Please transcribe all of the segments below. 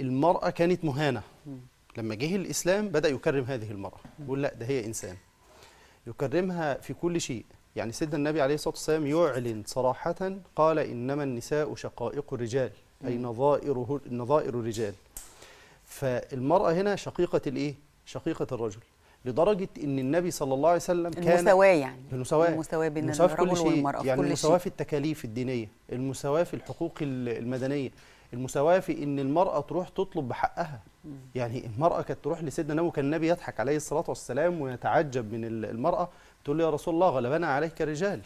المرأة كانت مهانة لما جه الإسلام بدأ يكرم هذه المرأة يقول لا ده هي إنسان يكرمها في كل شيء يعني سيدنا النبي عليه الصلاة والسلام يعلن صراحة قال إنما النساء شقائق الرجال أي نظائره نظائر الرجال فالمرأة هنا شقيقة الإيه؟ شقيقة الرجل لدرجة إن النبي صلى الله عليه وسلم كان المساواة يعني المساواة المساواة بين الرجل والمرأة يعني المساواة في التكاليف الدينية المساواة في الحقوق المدنية المساواه في ان المراه تروح تطلب بحقها يعني المراه كانت تروح لسيدنا النبي وكان النبي يضحك عليه الصلاه والسلام ويتعجب من المراه تقول له يا رسول الله غلبنا عليك رجال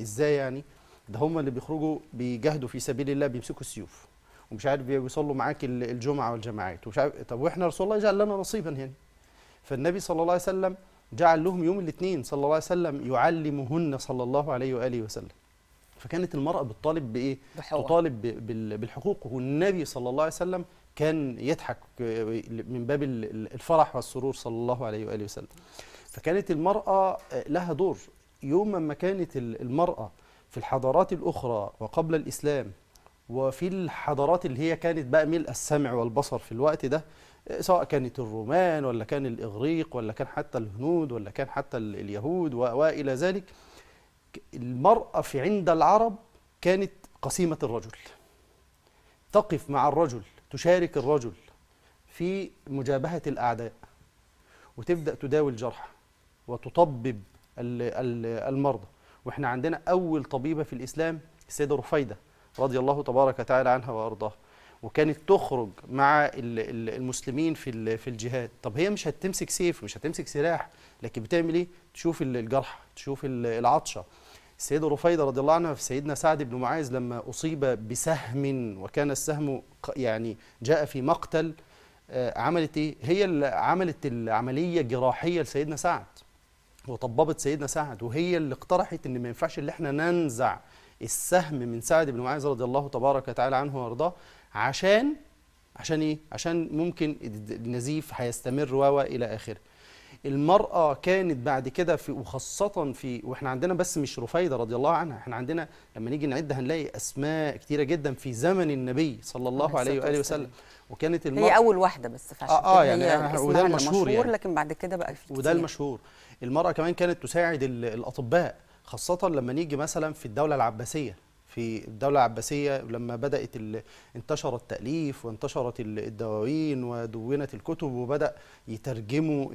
ازاي يعني ده هم اللي بيخرجوا بيجاهدوا في سبيل الله بيمسكوا السيوف ومش عارف بيصلوا معاك الجمعه والجماعات ومش عارف طب واحنا رسول الله جعل لنا نصيبا هنا فالنبي صلى الله عليه وسلم جعل لهم يوم الاثنين صلى الله عليه وسلم يعلمهن صلى الله عليه واله وسلم فكانت المرأة بتطالب بإيه؟ بحوة. تطالب بالحقوق والنبي صلى الله عليه وسلم كان يضحك آه، من باب الفرح والسرور صلى الله عليه وآله وسلم فكانت المرأة آه، لها دور يوم ما كانت المرأة في الحضارات الأخرى وقبل الإسلام وفي الحضارات اللي هي كانت بقى ملء السمع والبصر في الوقت ده آه، سواء كانت الرومان ولا كان الإغريق ولا كان حتى الهنود ولا كان حتى اليهود وإلى ذلك المرأة في عند العرب كانت قسيمة الرجل تقف مع الرجل تشارك الرجل في مجابهة الأعداء وتبدأ تداوي الجرحى وتطبب المرضى واحنا عندنا أول طبيبة في الإسلام السيدة رفيدة رضي الله تبارك تعالى عنها وأرضاها وكانت تخرج مع المسلمين في في الجهاد طب هي مش هتمسك سيف مش هتمسك سلاح لكن بتعمل ايه تشوف الجرحى تشوف العطشه السيدة رفيدة رضي الله عنها في سيدنا سعد بن معاذ لما أصيب بسهم وكان السهم يعني جاء في مقتل آه، عملت إيه؟ هي اللي عملت العملية الجراحية لسيدنا سعد وطببت سيدنا سعد وهي اللي اقترحت ان ما ينفعش اللي احنا ننزع السهم من سعد بن معاذ رضي الله تبارك وتعالى عنه وارضاه عشان عشان ايه؟ عشان ممكن النزيف هيستمر و الى اخره. المرأة كانت بعد كده في وخاصة في واحنا عندنا بس مش رفايدة رضي الله عنها احنا عندنا لما نيجي نعد هنلاقي أسماء كتيرة جدا في زمن النبي صلى الله عليه وآله وسلم وكانت المرأة هي أول واحدة بس فعشان آه, آه يعني, يعني وده المشهور يعني. لكن بعد كده بقى في وده المشهور المرأة كمان كانت تساعد الأطباء خاصة لما نيجي مثلا في الدولة العباسية في الدولة العباسية لما بدأت انتشر التأليف وانتشرت الدواوين ودونت الكتب وبدأ يترجموا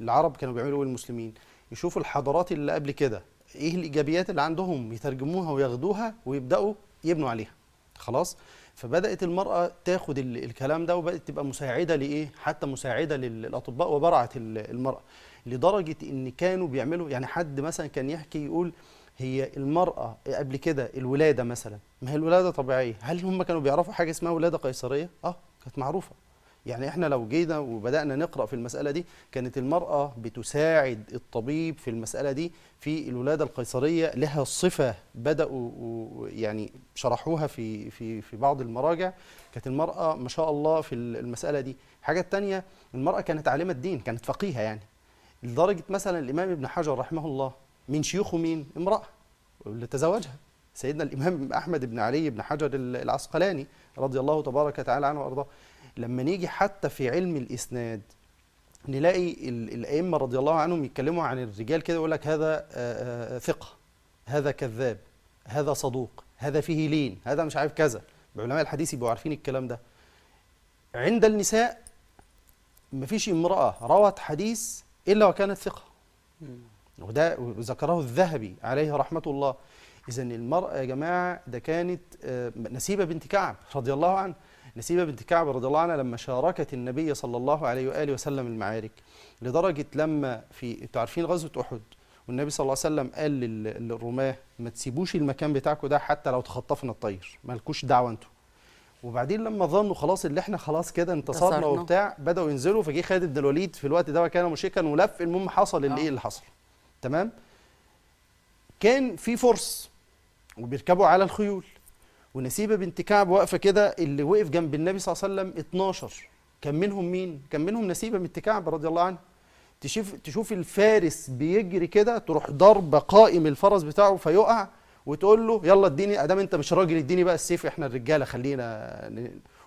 العرب كانوا بيعملوا إيه المسلمين يشوفوا الحضارات اللي قبل كده ايه الايجابيات اللي عندهم يترجموها وياخدوها ويبداوا يبنوا عليها خلاص فبدات المراه تاخد الكلام ده وبدات تبقى مساعده لايه حتى مساعده للاطباء وبرعت المراه لدرجه ان كانوا بيعملوا يعني حد مثلا كان يحكي يقول هي المرأة قبل كده الولادة مثلا ما هي الولادة طبيعية هل هم كانوا بيعرفوا حاجة اسمها ولادة قيصرية؟ اه كانت معروفة يعني احنا لو جينا وبدأنا نقرأ في المسألة دي كانت المرأة بتساعد الطبيب في المسألة دي في الولادة القيصرية لها صفة بدأوا يعني شرحوها في في في بعض المراجع كانت المرأة ما شاء الله في المسألة دي حاجة تانية المرأة كانت عالمة الدين كانت فقيهة يعني لدرجة مثلا الإمام ابن حجر رحمه الله من شيوخه مين؟ امرأة اللي تزوجها سيدنا الإمام أحمد بن علي بن حجر العسقلاني رضي الله تبارك تعالى عنه وأرضاه لما نيجي حتى في علم الإسناد نلاقي الأئمة رضي الله عنهم يتكلموا عن الرجال كده يقول لك هذا آه، آه، ثقة هذا كذاب هذا صدوق هذا فيه لين هذا مش عارف كذا علماء الحديث يبقوا عارفين الكلام ده عند النساء مفيش امرأة روت حديث إلا وكانت ثقة وده ذكره الذهبي عليه رحمة الله إذا المرأة يا جماعة ده كانت آه، نسيبة بنت كعب رضي الله عنها نسيبة بنت كعب رضي الله عنها لما شاركت النبي صلى الله عليه وآله وسلم المعارك لدرجة لما في تعرفين عارفين غزوة أحد والنبي صلى الله عليه وسلم قال للرماة ما تسيبوش المكان بتاعكم ده حتى لو تخطفنا الطير مالكوش دعوة أنتوا وبعدين لما ظنوا خلاص اللي احنا خلاص كده انتصرنا وبتاع بدأوا ينزلوا فجه خالد بن الوليد في الوقت ده وكان مشيكا ولف المهم حصل اللي آه. ايه اللي حصل تمام كان في فرس وبيركبوا على الخيول ونسيبة بنت كعب واقفة كده اللي وقف جنب النبي صلى الله عليه وسلم 12 كان منهم مين؟ كان منهم نسيبة بنت كعب رضي الله عنه تشوف تشوف الفارس بيجري كده تروح ضربة قائم الفرس بتاعه فيقع وتقول له يلا اديني ادام انت مش راجل اديني بقى السيف احنا الرجاله خلينا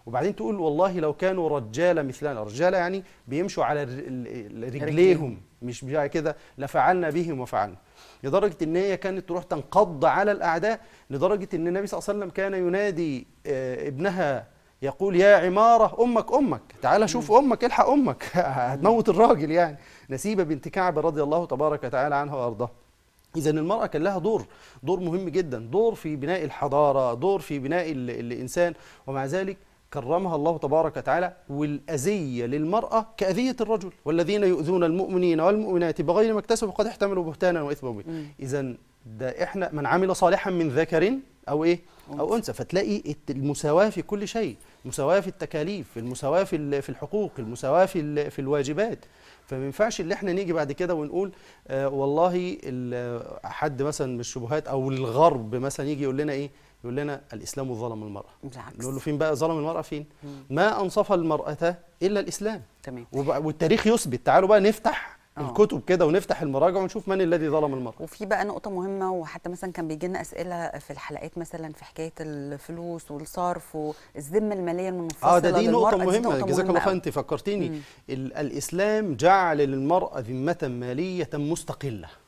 وبعدين تقول والله لو كانوا رجاله مثلنا رجاله يعني بيمشوا على رجليهم مش كده لفعلنا بهم وفعلنا لدرجه ان هي كانت تروح تنقض على الاعداء لدرجه ان النبي صلى الله عليه وسلم كان ينادي آه، ابنها يقول يا عمارة أمك أمك تعال شوف أمك الحق أمك هتموت الراجل يعني نسيبة بنت كعب رضي الله تبارك وتعالى عنها وأرضاها إذا المرأة كان لها دور دور مهم جدا دور في بناء الحضارة دور في بناء الإنسان ومع ذلك كرمها الله تبارك وتعالى والأذية للمرأة كأذية الرجل والذين يؤذون المؤمنين والمؤمنات بغير ما اكتسبوا قد احتملوا بهتانا وإثما إذا ده إحنا من عمل صالحا من ذكر أو إيه أو أنثى فتلاقي المساواة في كل شيء مساواه في التكاليف المساواه في في الحقوق المساواه في في الواجبات فما ينفعش ان احنا نيجي بعد كده ونقول آه والله حد مثلا من الشبهات او الغرب مثلا يجي يقول لنا ايه يقول لنا الاسلام ظلم المراه بالعكس نقول له فين بقى ظلم المراه فين مم. ما انصف المراه الا الاسلام تمام والتاريخ يثبت تعالوا بقى نفتح أوه. الكتب كده ونفتح المراجع ونشوف من الذي ظلم المرأة وفي بقى نقطة مهمة وحتى مثلا كان بيجينا أسئلة في الحلقات مثلا في حكاية الفلوس والصرف والذمة المالية المنفصلة اه ده دي نقطة مهمة جزاك الله خير أنت فكرتيني الإسلام جعل للمرأة ذمة مالية مستقلة